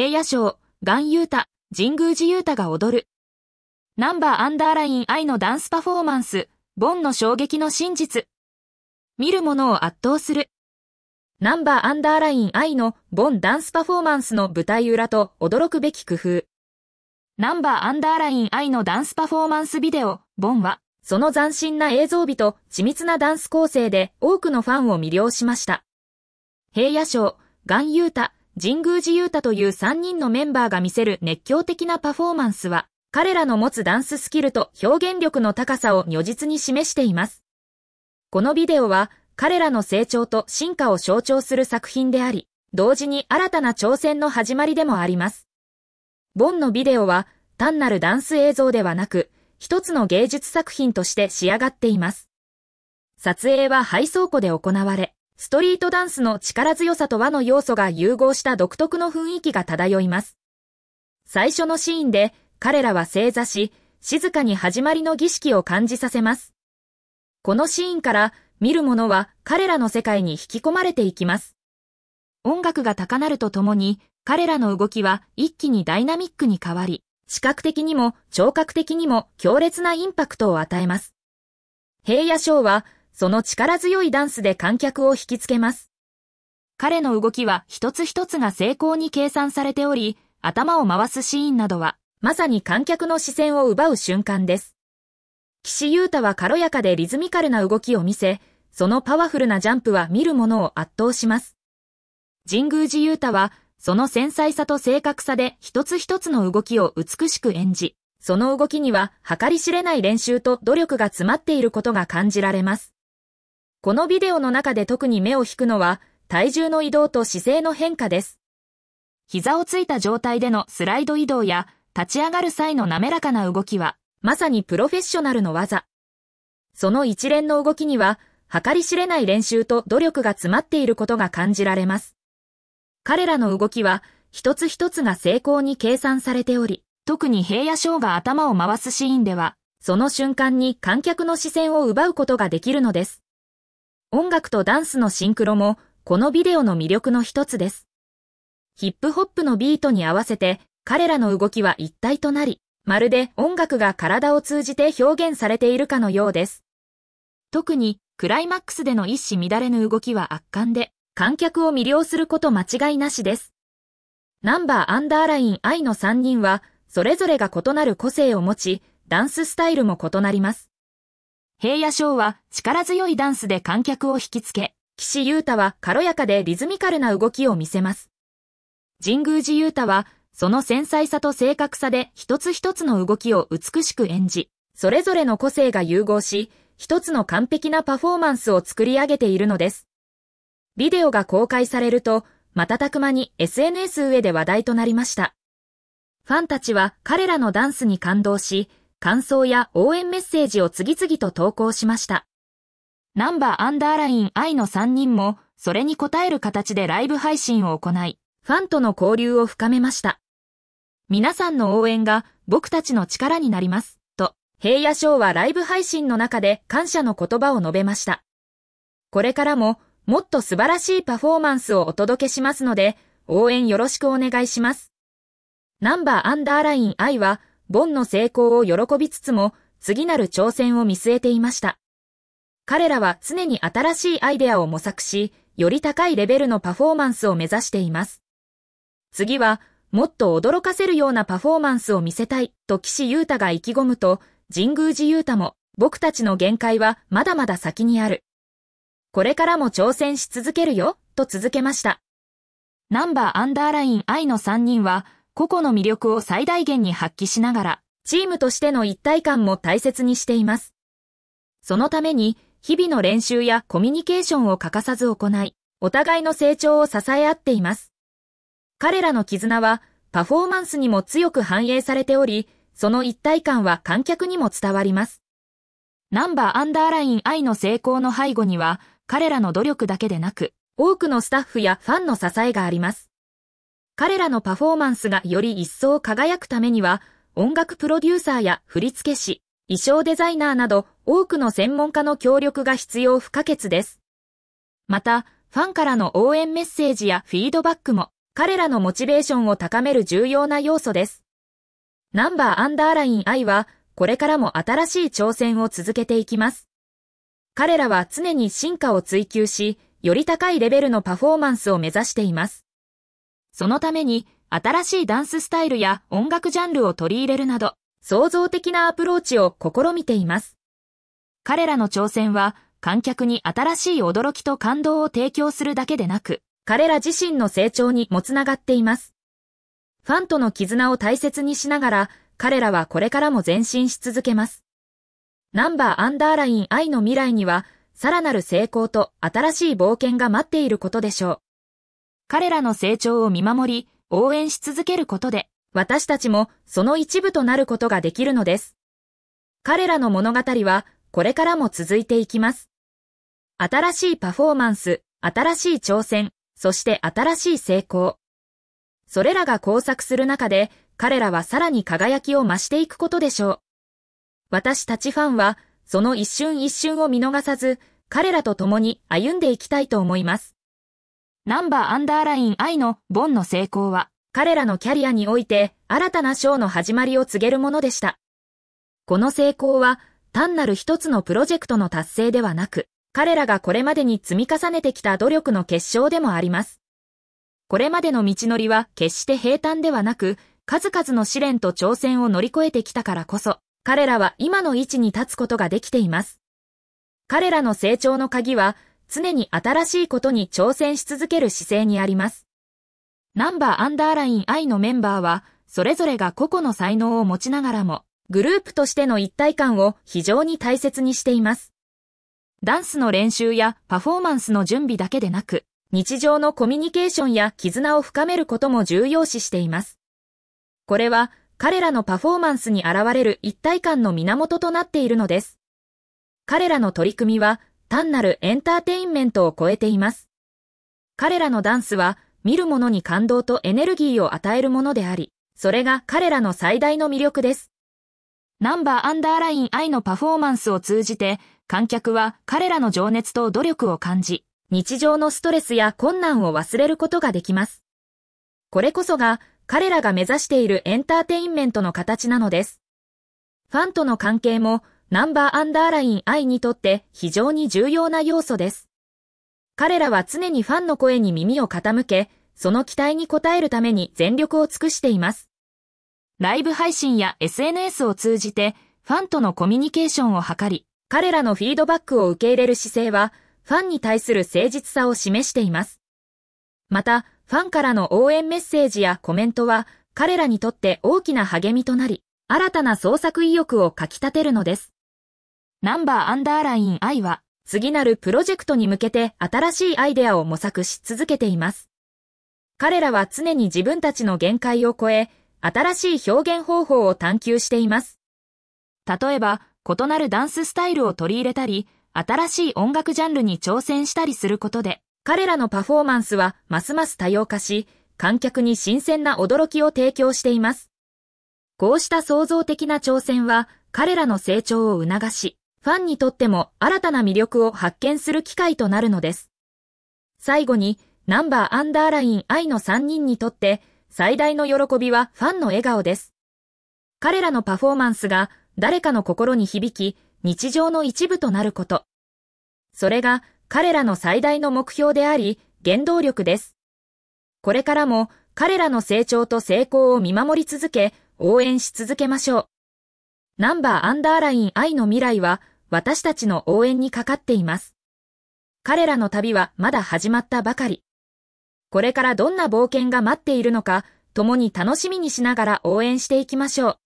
平野賞、岩優太、神宮寺優太が踊る。ナンバーアンダーライン愛のダンスパフォーマンス、ボンの衝撃の真実。見る者を圧倒する。ナンバーアンダーライン愛のボンダンスパフォーマンスの舞台裏と驚くべき工夫。ナンバーアンダーライン愛のダンスパフォーマンスビデオ、ボンは、その斬新な映像美と緻密なダンス構成で多くのファンを魅了しました。平野賞、岩優太、神宮寺勇太という3人のメンバーが見せる熱狂的なパフォーマンスは、彼らの持つダンススキルと表現力の高さを如実に示しています。このビデオは、彼らの成長と進化を象徴する作品であり、同時に新たな挑戦の始まりでもあります。ボンのビデオは、単なるダンス映像ではなく、一つの芸術作品として仕上がっています。撮影は配送庫で行われ、ストリートダンスの力強さと和の要素が融合した独特の雰囲気が漂います。最初のシーンで彼らは正座し、静かに始まりの儀式を感じさせます。このシーンから見る者は彼らの世界に引き込まれていきます。音楽が高鳴るとともに彼らの動きは一気にダイナミックに変わり、視覚的にも聴覚的にも強烈なインパクトを与えます。平野章はその力強いダンスで観客を引きつけます。彼の動きは一つ一つが精巧に計算されており、頭を回すシーンなどは、まさに観客の視線を奪う瞬間です。岸優太は軽やかでリズミカルな動きを見せ、そのパワフルなジャンプは見る者を圧倒します。神宮寺優太は、その繊細さと正確さで一つ一つの動きを美しく演じ、その動きには計り知れない練習と努力が詰まっていることが感じられます。このビデオの中で特に目を引くのは、体重の移動と姿勢の変化です。膝をついた状態でのスライド移動や、立ち上がる際の滑らかな動きは、まさにプロフェッショナルの技。その一連の動きには、計り知れない練習と努力が詰まっていることが感じられます。彼らの動きは、一つ一つが成功に計算されており、特に平野翔が頭を回すシーンでは、その瞬間に観客の視線を奪うことができるのです。音楽とダンスのシンクロも、このビデオの魅力の一つです。ヒップホップのビートに合わせて、彼らの動きは一体となり、まるで音楽が体を通じて表現されているかのようです。特に、クライマックスでの一糸乱れぬ動きは圧巻で、観客を魅了すること間違いなしです。ナンバーアンダーライン I の3人は、それぞれが異なる個性を持ち、ダンススタイルも異なります。平野翔は力強いダンスで観客を引きつけ、岸優太は軽やかでリズミカルな動きを見せます。神宮寺優太は、その繊細さと正確さで一つ一つの動きを美しく演じ、それぞれの個性が融合し、一つの完璧なパフォーマンスを作り上げているのです。ビデオが公開されると、瞬く間に SNS 上で話題となりました。ファンたちは彼らのダンスに感動し、感想や応援メッセージを次々と投稿しました。ナンバーアンダーライン I の3人も、それに応える形でライブ配信を行い、ファンとの交流を深めました。皆さんの応援が僕たちの力になります、と、平野翔はライブ配信の中で感謝の言葉を述べました。これからも、もっと素晴らしいパフォーマンスをお届けしますので、応援よろしくお願いします。ナンバーアンダーライン I は、ボンの成功を喜びつつも、次なる挑戦を見据えていました。彼らは常に新しいアイデアを模索し、より高いレベルのパフォーマンスを目指しています。次は、もっと驚かせるようなパフォーマンスを見せたい、と岸優太が意気込むと、神宮寺優太も、僕たちの限界はまだまだ先にある。これからも挑戦し続けるよ、と続けました。ナンバーアンダーライン I の3人は、個々の魅力を最大限に発揮しながら、チームとしての一体感も大切にしています。そのために、日々の練習やコミュニケーションを欠かさず行い、お互いの成長を支え合っています。彼らの絆は、パフォーマンスにも強く反映されており、その一体感は観客にも伝わります。ナンバーアンダーライン愛の成功の背後には、彼らの努力だけでなく、多くのスタッフやファンの支えがあります。彼らのパフォーマンスがより一層輝くためには、音楽プロデューサーや振付師、衣装デザイナーなど多くの専門家の協力が必要不可欠です。また、ファンからの応援メッセージやフィードバックも彼らのモチベーションを高める重要な要素です。ナンバーアンダーライン I はこれからも新しい挑戦を続けていきます。彼らは常に進化を追求し、より高いレベルのパフォーマンスを目指しています。そのために新しいダンススタイルや音楽ジャンルを取り入れるなど、創造的なアプローチを試みています。彼らの挑戦は、観客に新しい驚きと感動を提供するだけでなく、彼ら自身の成長にもつながっています。ファンとの絆を大切にしながら、彼らはこれからも前進し続けます。ナンバーアンダーライン愛の未来には、さらなる成功と新しい冒険が待っていることでしょう。彼らの成長を見守り、応援し続けることで、私たちもその一部となることができるのです。彼らの物語は、これからも続いていきます。新しいパフォーマンス、新しい挑戦、そして新しい成功。それらが交錯する中で、彼らはさらに輝きを増していくことでしょう。私たちファンは、その一瞬一瞬を見逃さず、彼らと共に歩んでいきたいと思います。ナンバーアンダーライン I のボンの成功は、彼らのキャリアにおいて新たな章の始まりを告げるものでした。この成功は、単なる一つのプロジェクトの達成ではなく、彼らがこれまでに積み重ねてきた努力の結晶でもあります。これまでの道のりは決して平坦ではなく、数々の試練と挑戦を乗り越えてきたからこそ、彼らは今の位置に立つことができています。彼らの成長の鍵は、常に新しいことに挑戦し続ける姿勢にあります。ナンバーアンダーライン I のメンバーは、それぞれが個々の才能を持ちながらも、グループとしての一体感を非常に大切にしています。ダンスの練習やパフォーマンスの準備だけでなく、日常のコミュニケーションや絆を深めることも重要視しています。これは彼らのパフォーマンスに現れる一体感の源となっているのです。彼らの取り組みは単なるエンターテインメントを超えています。彼らのダンスは見る者に感動とエネルギーを与えるものであり、それが彼らの最大の魅力です。ナンバーアンダーライン I のパフォーマンスを通じて、観客は彼らの情熱と努力を感じ、日常のストレスや困難を忘れることができます。これこそが彼らが目指しているエンターテインメントの形なのです。ファンとの関係もナンバーアンダーライン I にとって非常に重要な要素です。彼らは常にファンの声に耳を傾け、その期待に応えるために全力を尽くしています。ライブ配信や SNS を通じて、ファンとのコミュニケーションを図り、彼らのフィードバックを受け入れる姿勢は、ファンに対する誠実さを示しています。また、ファンからの応援メッセージやコメントは、彼らにとって大きな励みとなり、新たな創作意欲をかき立てるのです。ナンバーアンダーライン I は、次なるプロジェクトに向けて新しいアイデアを模索し続けています。彼らは常に自分たちの限界を超え、新しい表現方法を探求しています。例えば、異なるダンススタイルを取り入れたり、新しい音楽ジャンルに挑戦したりすることで、彼らのパフォーマンスはますます多様化し、観客に新鮮な驚きを提供しています。こうした創造的な挑戦は、彼らの成長を促し、ファンにとっても新たな魅力を発見する機会となるのです。最後に、ナンバーアンダーライン愛の3人にとって、最大の喜びはファンの笑顔です。彼らのパフォーマンスが誰かの心に響き、日常の一部となること。それが彼らの最大の目標であり、原動力です。これからも彼らの成長と成功を見守り続け、応援し続けましょう。ナンバーアンダーライン愛の未来は私たちの応援にかかっています。彼らの旅はまだ始まったばかり。これからどんな冒険が待っているのか、共に楽しみにしながら応援していきましょう。